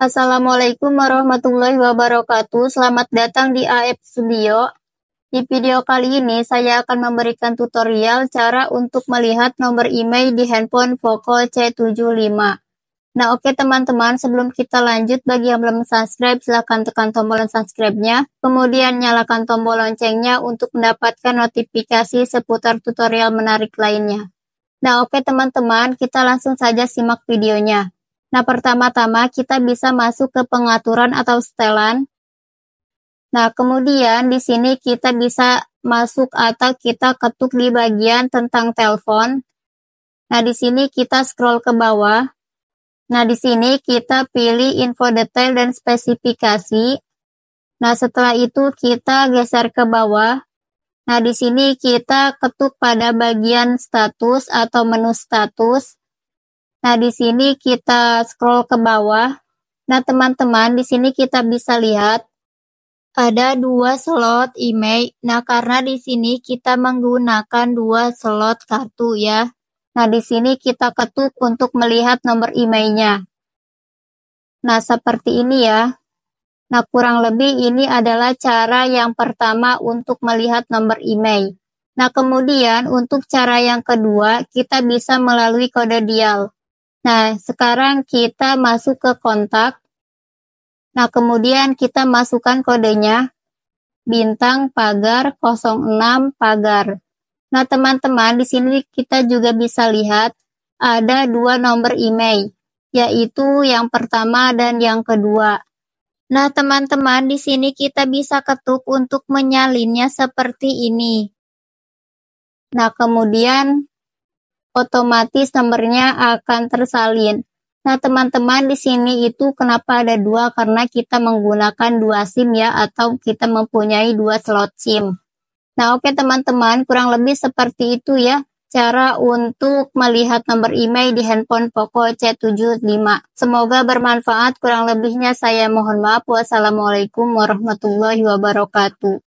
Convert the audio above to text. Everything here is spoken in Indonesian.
Assalamualaikum warahmatullahi wabarakatuh. Selamat datang di AF Studio. Di video kali ini saya akan memberikan tutorial cara untuk melihat nomor email di handphone Poco C75. Nah oke teman-teman, sebelum kita lanjut bagi yang belum subscribe silahkan tekan tombol subscribe-nya, kemudian nyalakan tombol loncengnya untuk mendapatkan notifikasi seputar tutorial menarik lainnya. Nah oke teman-teman, kita langsung saja simak videonya. Nah, pertama-tama kita bisa masuk ke pengaturan atau setelan. Nah, kemudian di sini kita bisa masuk atau kita ketuk di bagian tentang telepon. Nah, di sini kita scroll ke bawah. Nah, di sini kita pilih info detail dan spesifikasi. Nah, setelah itu kita geser ke bawah. Nah, di sini kita ketuk pada bagian status atau menu status. Nah, di sini kita scroll ke bawah. Nah, teman-teman, di sini kita bisa lihat ada dua slot email. Nah, karena di sini kita menggunakan dua slot kartu ya. Nah, di sini kita ketuk untuk melihat nomor emailnya. Nah, seperti ini ya. Nah, kurang lebih ini adalah cara yang pertama untuk melihat nomor email. Nah, kemudian untuk cara yang kedua, kita bisa melalui kode dial. Nah, sekarang kita masuk ke kontak. Nah, kemudian kita masukkan kodenya bintang pagar 06 pagar. Nah, teman-teman, di sini kita juga bisa lihat ada dua nomor email, yaitu yang pertama dan yang kedua. Nah, teman-teman, di sini kita bisa ketuk untuk menyalinnya seperti ini. Nah, kemudian otomatis nomornya akan tersalin. Nah, teman-teman di sini itu kenapa ada dua? Karena kita menggunakan dua SIM ya, atau kita mempunyai dua slot SIM. Nah, oke okay, teman-teman, kurang lebih seperti itu ya cara untuk melihat nomor email di handphone Poco C75. Semoga bermanfaat, kurang lebihnya saya mohon maaf. Wassalamualaikum warahmatullahi wabarakatuh.